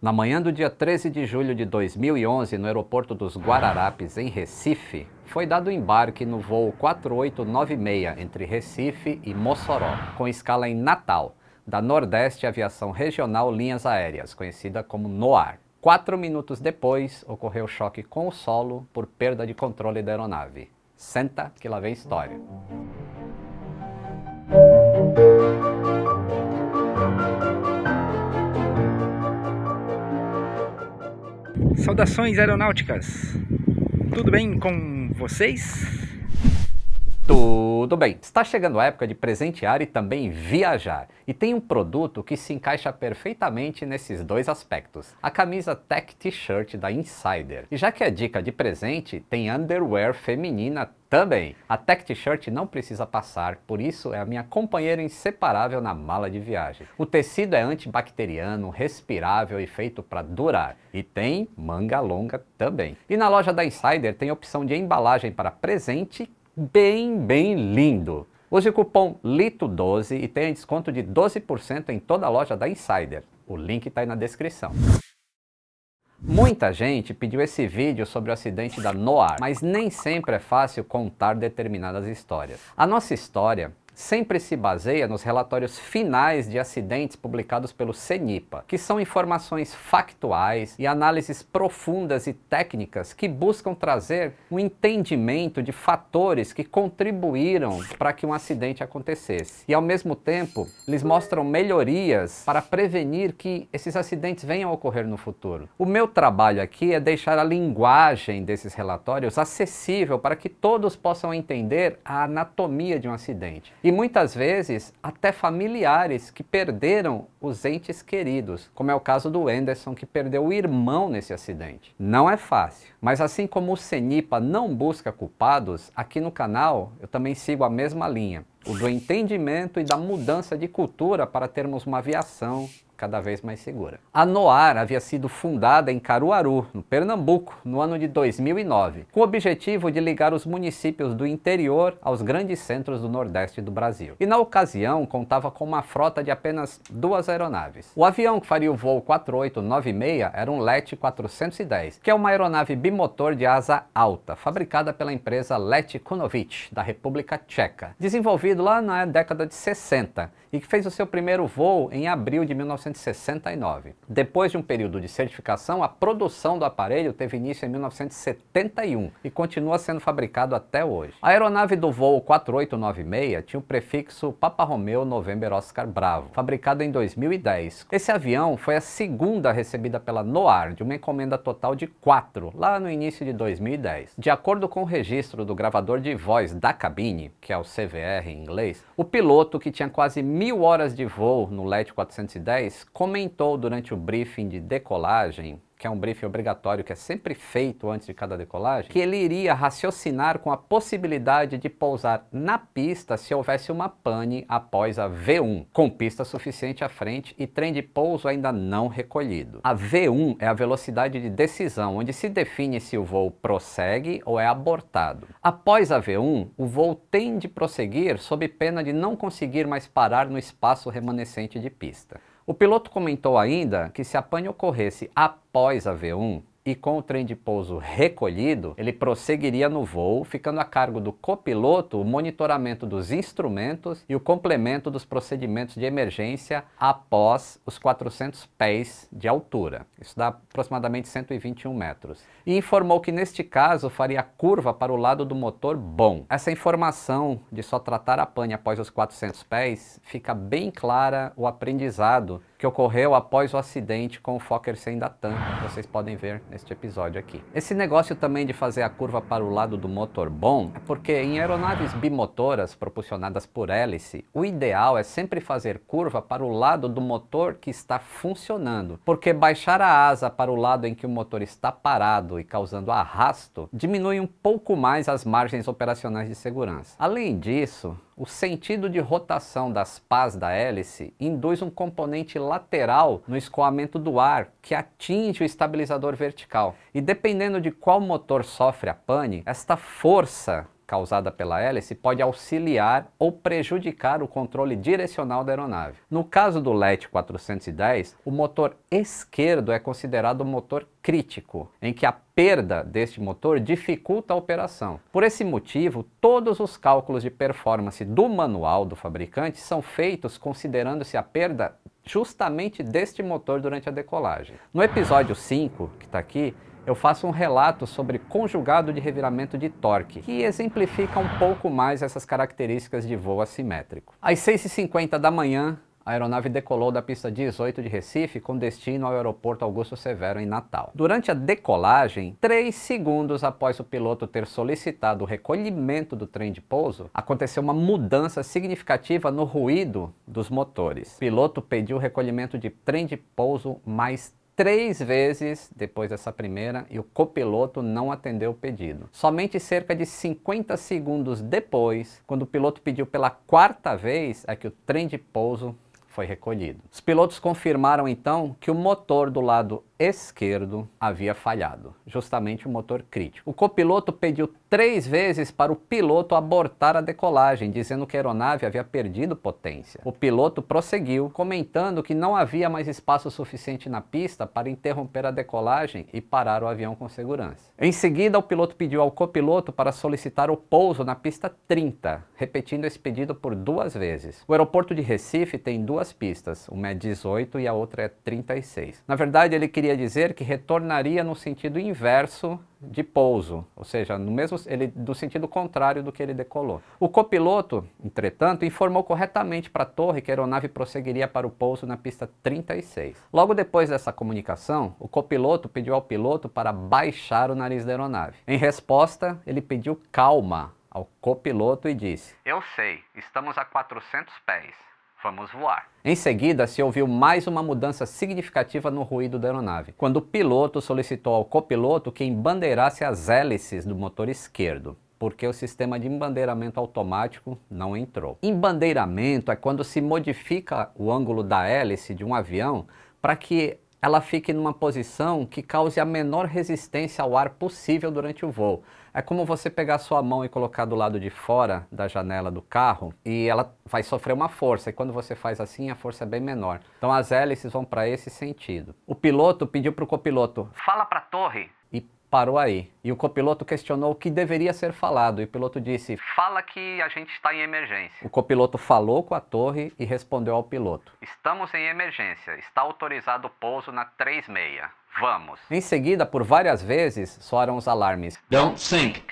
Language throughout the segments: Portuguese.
Na manhã do dia 13 de julho de 2011, no aeroporto dos Guararapes, em Recife, foi dado embarque no voo 4896 entre Recife e Mossoró, com escala em Natal, da Nordeste Aviação Regional Linhas Aéreas, conhecida como NOAR. Quatro minutos depois, ocorreu choque com o solo por perda de controle da aeronave. Senta que lá vem história. Saudações aeronáuticas! Tudo bem com vocês? Tudo bem, está chegando a época de presentear e também viajar. E tem um produto que se encaixa perfeitamente nesses dois aspectos. A camisa Tech T-shirt da Insider. E já que é dica de presente, tem underwear feminina também. A Tech T-shirt não precisa passar, por isso é a minha companheira inseparável na mala de viagem. O tecido é antibacteriano, respirável e feito para durar. E tem manga longa também. E na loja da Insider tem opção de embalagem para presente bem, bem lindo. Use o cupom LITO12 e tenha desconto de 12% em toda a loja da Insider. O link está aí na descrição. Muita gente pediu esse vídeo sobre o acidente da Noar, mas nem sempre é fácil contar determinadas histórias. A nossa história sempre se baseia nos relatórios finais de acidentes publicados pelo CENIPA, que são informações factuais e análises profundas e técnicas que buscam trazer um entendimento de fatores que contribuíram para que um acidente acontecesse. E ao mesmo tempo, eles mostram melhorias para prevenir que esses acidentes venham a ocorrer no futuro. O meu trabalho aqui é deixar a linguagem desses relatórios acessível para que todos possam entender a anatomia de um acidente e muitas vezes até familiares que perderam os entes queridos, como é o caso do Anderson que perdeu o irmão nesse acidente. Não é fácil, mas assim como o Senipa não busca culpados, aqui no canal eu também sigo a mesma linha o do entendimento e da mudança de cultura para termos uma aviação cada vez mais segura. A Noar havia sido fundada em Caruaru, no Pernambuco, no ano de 2009, com o objetivo de ligar os municípios do interior aos grandes centros do Nordeste do Brasil. E na ocasião contava com uma frota de apenas duas aeronaves. O avião que faria o voo 4896 era um LET 410, que é uma aeronave bimotor de asa alta, fabricada pela empresa Let Kunovic, da República Tcheca, desenvolvida lá na década de 60 e que fez o seu primeiro voo em abril de 1969. Depois de um período de certificação, a produção do aparelho teve início em 1971 e continua sendo fabricado até hoje. A aeronave do voo 4896 tinha o prefixo Papa Romeo November Oscar Bravo, fabricado em 2010. Esse avião foi a segunda recebida pela Noar, de uma encomenda total de quatro, lá no início de 2010. De acordo com o registro do gravador de voz da cabine, que é o CVR em inglês, o piloto, que tinha quase mil horas de voo no LET 410, comentou durante o briefing de decolagem que é um briefing obrigatório que é sempre feito antes de cada decolagem, que ele iria raciocinar com a possibilidade de pousar na pista se houvesse uma pane após a V1, com pista suficiente à frente e trem de pouso ainda não recolhido. A V1 é a velocidade de decisão, onde se define se o voo prossegue ou é abortado. Após a V1, o voo tem de prosseguir sob pena de não conseguir mais parar no espaço remanescente de pista. O piloto comentou ainda que se a pane ocorresse após a V1, e com o trem de pouso recolhido, ele prosseguiria no voo, ficando a cargo do copiloto o monitoramento dos instrumentos e o complemento dos procedimentos de emergência após os 400 pés de altura. Isso dá aproximadamente 121 metros. E informou que neste caso faria curva para o lado do motor bom. Essa informação de só tratar a pane após os 400 pés fica bem clara o aprendizado que ocorreu após o acidente com o Fokker 100 da TAM, que vocês podem ver este episódio aqui. Esse negócio também de fazer a curva para o lado do motor bom é porque em aeronaves bimotoras propulsionadas por hélice, o ideal é sempre fazer curva para o lado do motor que está funcionando, porque baixar a asa para o lado em que o motor está parado e causando arrasto diminui um pouco mais as margens operacionais de segurança. Além disso, o sentido de rotação das pás da hélice induz um componente lateral no escoamento do ar que atinge o estabilizador vertical. E dependendo de qual motor sofre a pane, esta força causada pela hélice pode auxiliar ou prejudicar o controle direcional da aeronave. No caso do LET 410, o motor esquerdo é considerado o motor crítico, em que a perda deste motor dificulta a operação. Por esse motivo, todos os cálculos de performance do manual do fabricante são feitos considerando-se a perda justamente deste motor durante a decolagem. No episódio 5, que está aqui, eu faço um relato sobre conjugado de reviramento de torque, que exemplifica um pouco mais essas características de voo assimétrico. Às 6h50 da manhã, a aeronave decolou da pista 18 de Recife com destino ao aeroporto Augusto Severo em Natal. Durante a decolagem, três segundos após o piloto ter solicitado o recolhimento do trem de pouso, aconteceu uma mudança significativa no ruído dos motores. O piloto pediu o recolhimento de trem de pouso mais três vezes depois dessa primeira e o copiloto não atendeu o pedido. Somente cerca de 50 segundos depois, quando o piloto pediu pela quarta vez, é que o trem de pouso foi recolhido. Os pilotos confirmaram então que o motor do lado esquerdo havia falhado, justamente o motor crítico. O copiloto pediu três vezes para o piloto abortar a decolagem, dizendo que a aeronave havia perdido potência. O piloto prosseguiu, comentando que não havia mais espaço suficiente na pista para interromper a decolagem e parar o avião com segurança. Em seguida, o piloto pediu ao copiloto para solicitar o pouso na pista 30, repetindo esse pedido por duas vezes. O aeroporto de Recife tem duas pistas, uma é 18 e a outra é 36. Na verdade, ele queria queria dizer que retornaria no sentido inverso de pouso, ou seja, no mesmo ele no sentido contrário do que ele decolou. O copiloto, entretanto, informou corretamente para a torre que a aeronave prosseguiria para o pouso na pista 36. Logo depois dessa comunicação, o copiloto pediu ao piloto para baixar o nariz da aeronave. Em resposta, ele pediu calma ao copiloto e disse: "Eu sei, estamos a 400 pés. Vamos voar. Em seguida, se ouviu mais uma mudança significativa no ruído da aeronave, quando o piloto solicitou ao copiloto que embandeirasse as hélices do motor esquerdo porque o sistema de embandeiramento automático não entrou. Embandeiramento é quando se modifica o ângulo da hélice de um avião para que ela fique numa posição que cause a menor resistência ao ar possível durante o voo. É como você pegar sua mão e colocar do lado de fora da janela do carro e ela vai sofrer uma força. E quando você faz assim, a força é bem menor. Então as hélices vão para esse sentido. O piloto pediu para o copiloto: fala para a torre. E parou aí. E o copiloto questionou o que deveria ser falado. E o piloto disse: Fala que a gente está em emergência. O copiloto falou com a torre e respondeu ao piloto: Estamos em emergência. Está autorizado o pouso na 36. Vamos. Em seguida, por várias vezes, soaram os alarmes. Don't sink.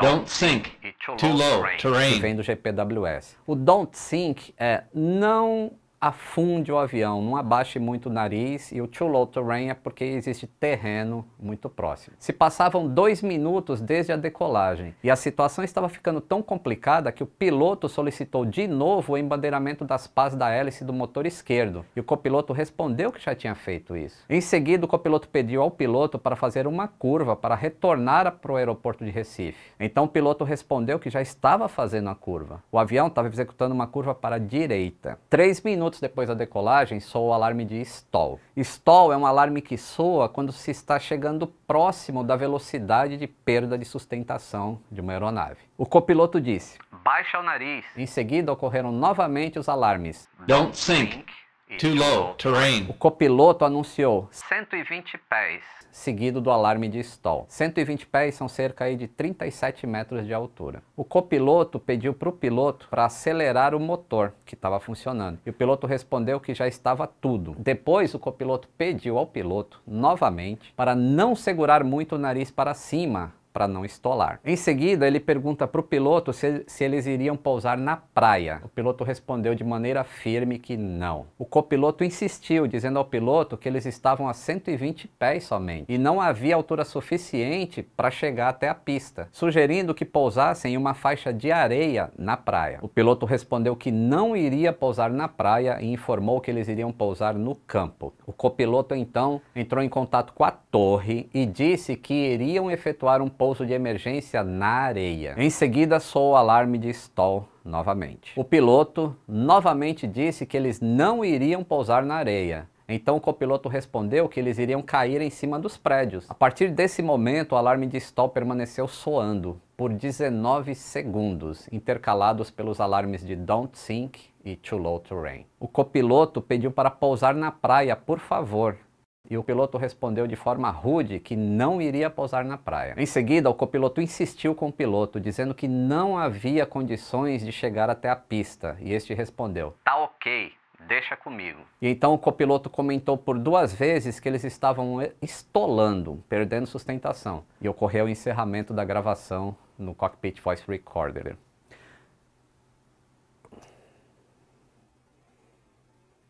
Don't sink. Too low. Terrain. Que vem do GPWS. O don't sink é não afunde o avião, não abaixe muito o nariz e o too low terrain é porque existe terreno muito próximo. Se passavam dois minutos desde a decolagem e a situação estava ficando tão complicada que o piloto solicitou de novo o embandeiramento das pás da hélice do motor esquerdo e o copiloto respondeu que já tinha feito isso. Em seguida, o copiloto pediu ao piloto para fazer uma curva para retornar para o aeroporto de Recife. Então o piloto respondeu que já estava fazendo a curva. O avião estava executando uma curva para a direita. Três minutos minutos depois da decolagem, soa o alarme de stall. Stall é um alarme que soa quando se está chegando próximo da velocidade de perda de sustentação de uma aeronave. O copiloto disse: Baixa o nariz. Em seguida ocorreram novamente os alarmes. Don't sink. Too low, terrain. O copiloto anunciou 120 pés, seguido do alarme de stall. 120 pés são cerca de 37 metros de altura. O copiloto pediu para o piloto para acelerar o motor que estava funcionando. E o piloto respondeu que já estava tudo. Depois o copiloto pediu ao piloto novamente para não segurar muito o nariz para cima para não estolar. Em seguida, ele pergunta para o piloto se, se, eles iriam pousar na praia. O piloto respondeu de maneira firme que não. O copiloto insistiu, dizendo ao piloto que eles estavam a 120 pés somente e não havia altura suficiente para chegar até a pista, sugerindo que pousassem em uma faixa de areia na praia. O piloto respondeu que não iria pousar na praia e informou que eles iriam pousar no campo. O copiloto então entrou em contato com a torre e disse que iriam efetuar um pouso pouso de emergência na areia. Em seguida, soou o alarme de stall novamente. O piloto novamente disse que eles não iriam pousar na areia, então o copiloto respondeu que eles iriam cair em cima dos prédios. A partir desse momento, o alarme de stall permaneceu soando por 19 segundos, intercalados pelos alarmes de Don't Sink e Too Low to Rain. O copiloto pediu para pousar na praia, por favor, e o piloto respondeu de forma rude que não iria pousar na praia. Em seguida, o copiloto insistiu com o piloto, dizendo que não havia condições de chegar até a pista, e este respondeu: Tá ok, deixa comigo. E então o copiloto comentou por duas vezes que eles estavam estolando, perdendo sustentação, e ocorreu o encerramento da gravação no cockpit voice recorder.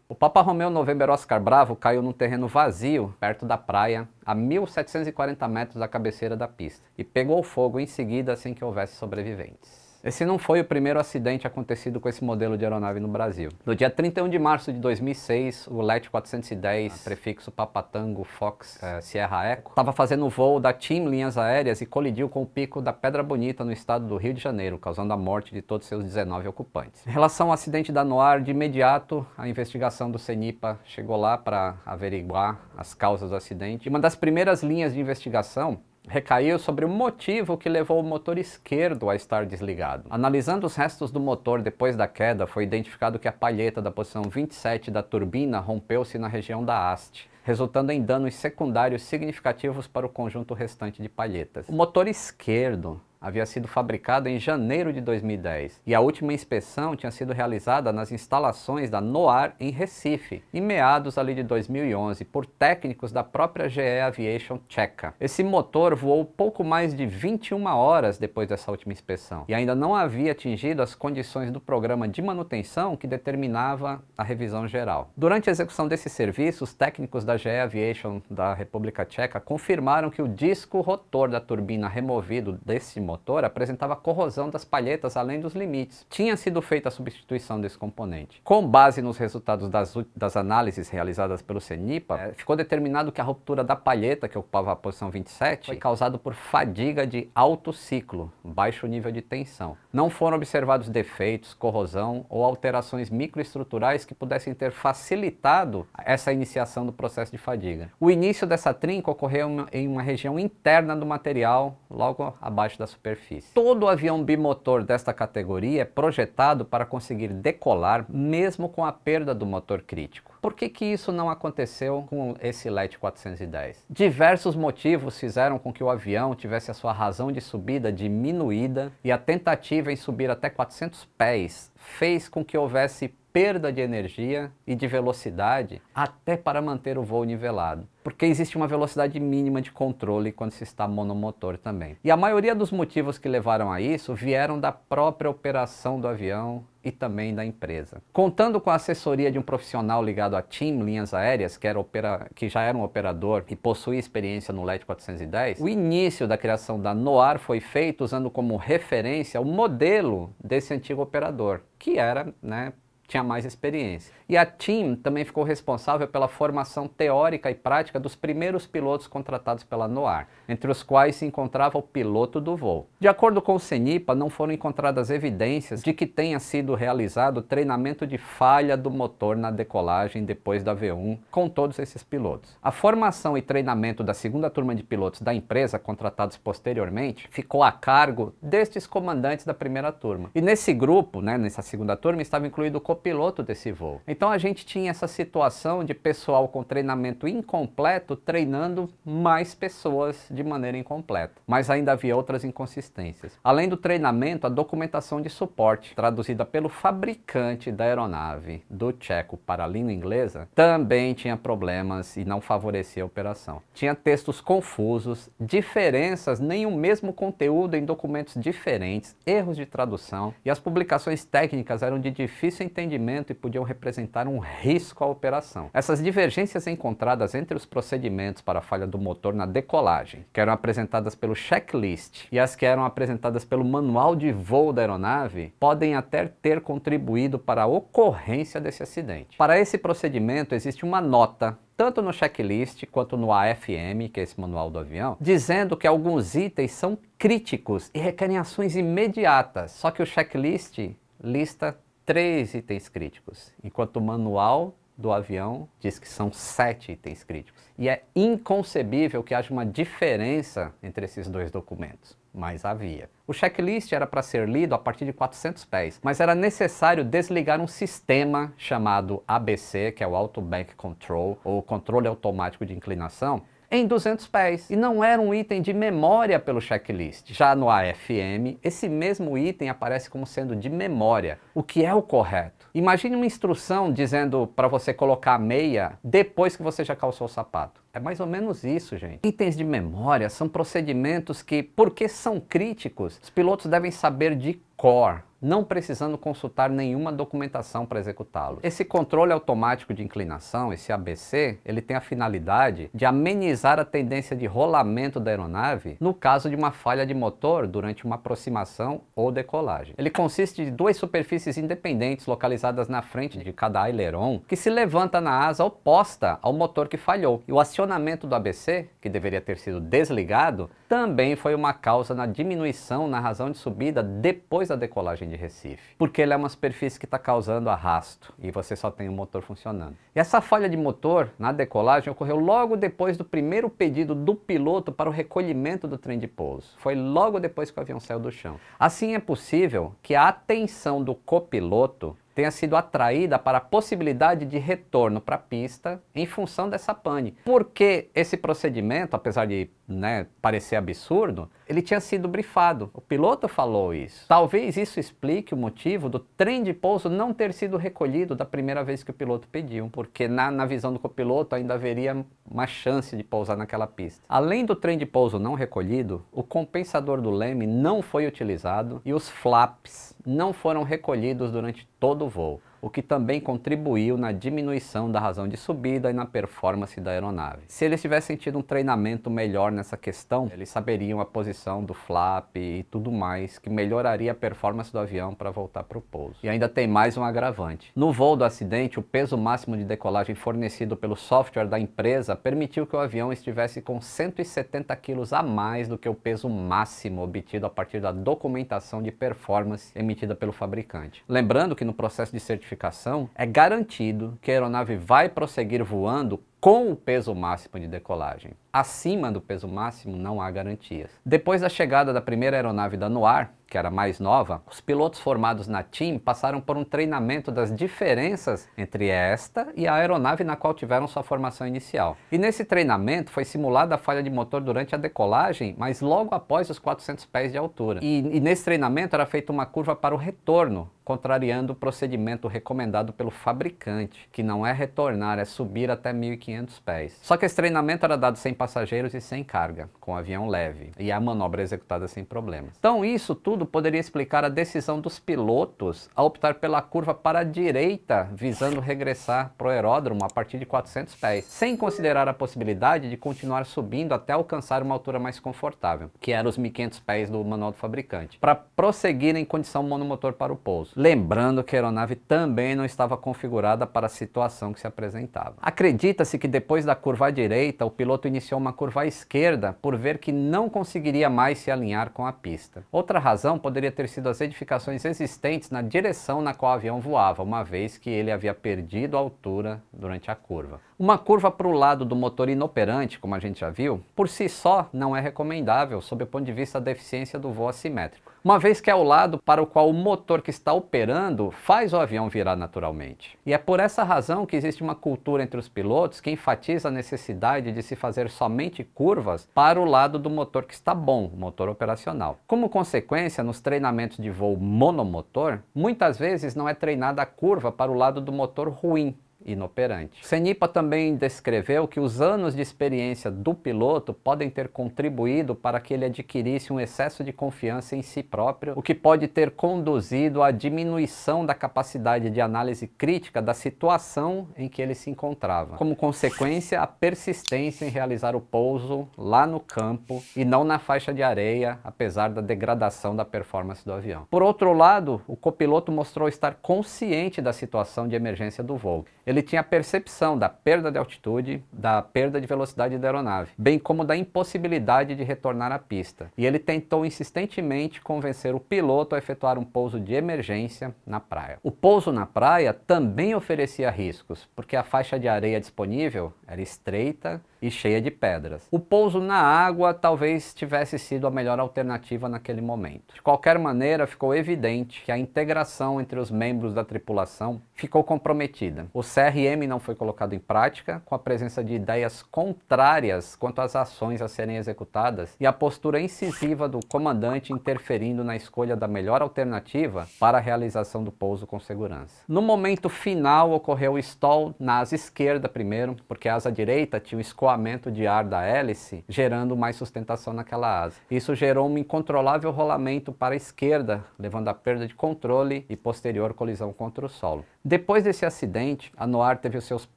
O Papa Romeu November Oscar Bravo caiu num terreno vazio, perto da praia, a 1740 metros da cabeceira da pista, e pegou fogo em seguida sem que houvesse sobreviventes. Esse não foi o primeiro acidente acontecido com esse modelo de aeronave no Brasil. No dia 31 de março de 2006, o LET 410, ah. prefixo Papatango Fox é, eh, Sierra Eco, estava fazendo o voo da Team Linhas Aéreas e colidiu com o pico da Pedra Bonita no estado do Rio de Janeiro, causando a morte de todos seus 19 ocupantes. Em relação ao acidente da Noar, de imediato a investigação do CENIPA chegou lá para averiguar as causas do acidente. E uma das primeiras linhas de investigação recaiu sobre o motivo que levou o motor esquerdo a estar desligado. Analisando os restos do motor depois da queda, foi identificado que a palheta da posição 27 da turbina rompeu-se na região da haste, resultando em danos secundários significativos para o conjunto restante de palhetas. O motor esquerdo havia sido fabricada em janeiro de 2010 e a última inspeção tinha sido realizada nas instalações da Noar em Recife, em meados ali de 2011, por técnicos da própria GE Aviation tcheca. Esse motor voou pouco mais de 21 horas depois dessa última inspeção e ainda não havia atingido as condições do programa de manutenção que determinava a revisão geral. Durante a execução desse serviço, os técnicos da GE Aviation da República Tcheca confirmaram que o disco rotor da turbina removido desse motor motor apresentava corrosão das palhetas além dos limites. Tinha sido feita a substituição desse componente. Com base nos resultados das, das análises realizadas pelo CENIPA, eh, ficou determinado que a ruptura da palheta, que ocupava a posição 27, foi causada por fadiga de alto ciclo, baixo nível de tensão. Não foram observados defeitos, corrosão ou alterações microestruturais que pudessem ter facilitado essa iniciação do processo de fadiga. O início dessa trinca ocorreu em uma região interna do material, logo abaixo da superfície superfície. Todo avião bimotor desta categoria é projetado para conseguir decolar mesmo com a perda do motor crítico. Por que, que isso não aconteceu com esse Light 410? Diversos motivos fizeram com que o avião tivesse a sua razão de subida diminuída e a tentativa em subir até 400 pés fez com que houvesse perda de energia e de velocidade até para manter o voo nivelado, porque existe uma velocidade mínima de controle quando se está monomotor também. E a maioria dos motivos que levaram a isso vieram da própria operação do avião e também da empresa. Contando com a assessoria de um profissional ligado à Team Linhas Aéreas, que, era opera... que já era um operador e possuía experiência no LED 410, o início da criação da Noar foi feito usando como referência o modelo desse antigo operador, que era né, tinha mais experiência. E a TIM também ficou responsável pela formação teórica e prática dos primeiros pilotos contratados pela Noar, entre os quais se encontrava o piloto do voo. De acordo com o CENIPA, não foram encontradas evidências de que tenha sido realizado treinamento de falha do motor na decolagem depois da V1 com todos esses pilotos. A formação e treinamento da segunda turma de pilotos da empresa, contratados posteriormente, ficou a cargo destes comandantes da primeira turma. E nesse grupo, né, nessa segunda turma, estava incluído o piloto desse voo. Então a gente tinha essa situação de pessoal com treinamento incompleto treinando mais pessoas de maneira incompleta. Mas ainda havia outras inconsistências. Além do treinamento, a documentação de suporte, traduzida pelo fabricante da aeronave do tcheco para a língua inglesa, também tinha problemas e não favorecia a operação. Tinha textos confusos, diferenças, nem o mesmo conteúdo em documentos diferentes, erros de tradução e as publicações técnicas eram de difícil entendimento e podiam representar um risco à operação. Essas divergências encontradas entre os procedimentos para a falha do motor na decolagem, que eram apresentadas pelo checklist, e as que eram apresentadas pelo manual de voo da aeronave, podem até ter contribuído para a ocorrência desse acidente. Para esse procedimento existe uma nota tanto no checklist quanto no AFM, que é esse manual do avião, dizendo que alguns itens são críticos e requerem ações imediatas. Só que o checklist lista três itens críticos, enquanto o manual do avião diz que são sete itens críticos. E é inconcebível que haja uma diferença entre esses dois documentos, mas havia. O checklist era para ser lido a partir de 400 pés, mas era necessário desligar um sistema chamado ABC, que é o Auto Bank Control, ou controle automático de inclinação, em 200 pés e não era um item de memória pelo checklist. Já no AFM, esse mesmo item aparece como sendo de memória, o que é o correto. Imagine uma instrução dizendo para você colocar a meia depois que você já calçou o sapato. É mais ou menos isso, gente. Itens de memória são procedimentos que, porque são críticos, os pilotos devem saber de cor não precisando consultar nenhuma documentação para executá-lo. Esse controle automático de inclinação, esse ABC, ele tem a finalidade de amenizar a tendência de rolamento da aeronave no caso de uma falha de motor durante uma aproximação ou decolagem. Ele consiste de duas superfícies independentes localizadas na frente de cada aileron que se levanta na asa oposta ao motor que falhou. E o acionamento do ABC, que deveria ter sido desligado, também foi uma causa na diminuição na razão de subida depois da decolagem de de Recife, porque ele é uma superfície que está causando arrasto e você só tem o motor funcionando. E essa falha de motor na decolagem ocorreu logo depois do primeiro pedido do piloto para o recolhimento do trem de pouso. Foi logo depois que o avião saiu do chão. Assim é possível que a atenção do copiloto tenha sido atraída para a possibilidade de retorno para a pista em função dessa pane. Porque esse procedimento, apesar de né, parecer absurdo, ele tinha sido brifado. O piloto falou isso. Talvez isso explique o motivo do trem de pouso não ter sido recolhido da primeira vez que o piloto pediu, porque na, na visão do copiloto ainda haveria uma chance de pousar naquela pista. Além do trem de pouso não recolhido, o compensador do leme não foi utilizado e os flaps não foram recolhidos durante todo o voo o que também contribuiu na diminuição da razão de subida e na performance da aeronave. Se eles tivessem tido um treinamento melhor nessa questão, eles saberiam a posição do flap e tudo mais, que melhoraria a performance do avião para voltar para o pouso. E ainda tem mais um agravante. No voo do acidente, o peso máximo de decolagem fornecido pelo software da empresa permitiu que o avião estivesse com 170 kg a mais do que o peso máximo obtido a partir da documentação de performance emitida pelo fabricante. Lembrando que no processo de certificação notificação, é garantido que a aeronave vai prosseguir voando com o peso máximo de decolagem. Acima do peso máximo não há garantias. Depois da chegada da primeira aeronave da Noir, que era mais nova, os pilotos formados na TIM passaram por um treinamento das diferenças entre esta e a aeronave na qual tiveram sua formação inicial. E nesse treinamento foi simulada a falha de motor durante a decolagem, mas logo após os 400 pés de altura. E, e nesse treinamento era feita uma curva para o retorno, contrariando o procedimento recomendado pelo fabricante, que não é retornar, é subir até 1500 500 pés. Só que esse treinamento era dado sem passageiros e sem carga, com avião leve, e a manobra é executada sem problemas. Então isso tudo poderia explicar a decisão dos pilotos a optar pela curva para a direita, visando regressar para o aeródromo a partir de 400 pés, sem considerar a possibilidade de continuar subindo até alcançar uma altura mais confortável, que era os 1.500 pés do manual do fabricante, para prosseguir em condição monomotor para o pouso. Lembrando que a aeronave também não estava configurada para a situação que se apresentava. Acredita-se que que depois da curva à direita, o piloto iniciou uma curva à esquerda por ver que não conseguiria mais se alinhar com a pista. Outra razão poderia ter sido as edificações existentes na direção na qual o avião voava, uma vez que ele havia perdido a altura durante a curva. Uma curva para o lado do motor inoperante, como a gente já viu, por si só não é recomendável sob o ponto de vista da eficiência do voo assimétrico uma vez que é o lado para o qual o motor que está operando faz o avião virar naturalmente. E é por essa razão que existe uma cultura entre os pilotos que enfatiza a necessidade de se fazer somente curvas para o lado do motor que está bom, o motor operacional. Como consequência, nos treinamentos de voo monomotor, muitas vezes não é treinada a curva para o lado do motor ruim, inoperante. Senipa também descreveu que os anos de experiência do piloto podem ter contribuído para que ele adquirisse um excesso de confiança em si próprio, o que pode ter conduzido à diminuição da capacidade de análise crítica da situação em que ele se encontrava. Como consequência, a persistência em realizar o pouso lá no campo e não na faixa de areia, apesar da degradação da performance do avião. Por outro lado, o copiloto mostrou estar consciente da situação de emergência do voo. Ele ele tinha a percepção da perda de altitude, da perda de velocidade da aeronave, bem como da impossibilidade de retornar à pista. E ele tentou insistentemente convencer o piloto a efetuar um pouso de emergência na praia. O pouso na praia também oferecia riscos, porque a faixa de areia disponível era estreita e cheia de pedras. O pouso na água talvez tivesse sido a melhor alternativa naquele momento. De qualquer maneira, ficou evidente que a integração entre os membros da tripulação ficou comprometida. O CRM não foi colocado em prática, com a presença de ideias contrárias quanto às ações a serem executadas e a postura incisiva do comandante interferindo na escolha da melhor alternativa para a realização do pouso com segurança. No momento final, ocorreu o stall na asa esquerda primeiro, porque a asa direita tinha o escoamento rolamento de ar da hélice, gerando mais sustentação naquela asa. Isso gerou um incontrolável rolamento para a esquerda, levando à perda de controle e posterior colisão contra o solo. Depois desse acidente, a Noir teve os seus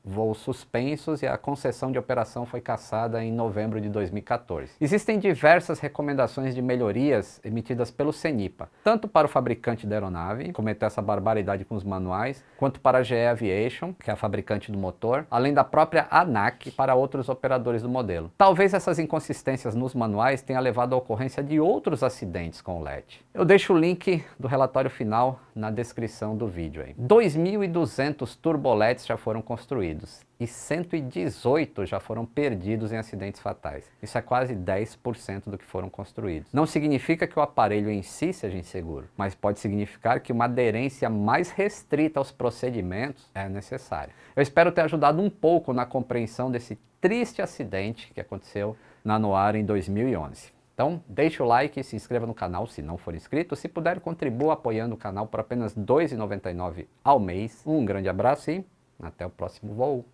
voos suspensos e a concessão de operação foi cassada em novembro de 2014. Existem diversas recomendações de melhorias emitidas pelo CENIPA, tanto para o fabricante da aeronave, cometeu essa barbaridade com os manuais, quanto para a GE Aviation, que é a fabricante do motor, além da própria ANAC para outros operadores operadores do modelo. Talvez essas inconsistências nos manuais tenha levado à ocorrência de outros acidentes com o LED. Eu deixo o link do relatório final na descrição do vídeo. 2.200 turboleds já foram construídos e 118 já foram perdidos em acidentes fatais. Isso é quase 10% do que foram construídos. Não significa que o aparelho em si seja inseguro, mas pode significar que uma aderência mais restrita aos procedimentos é necessária. Eu espero ter ajudado um pouco na compreensão desse triste acidente que aconteceu na Noara em 2011. Então, deixe o like e se inscreva no canal se não for inscrito. Se puder, contribua apoiando o canal por apenas R$ 2,99 ao mês. Um grande abraço e até o próximo voo.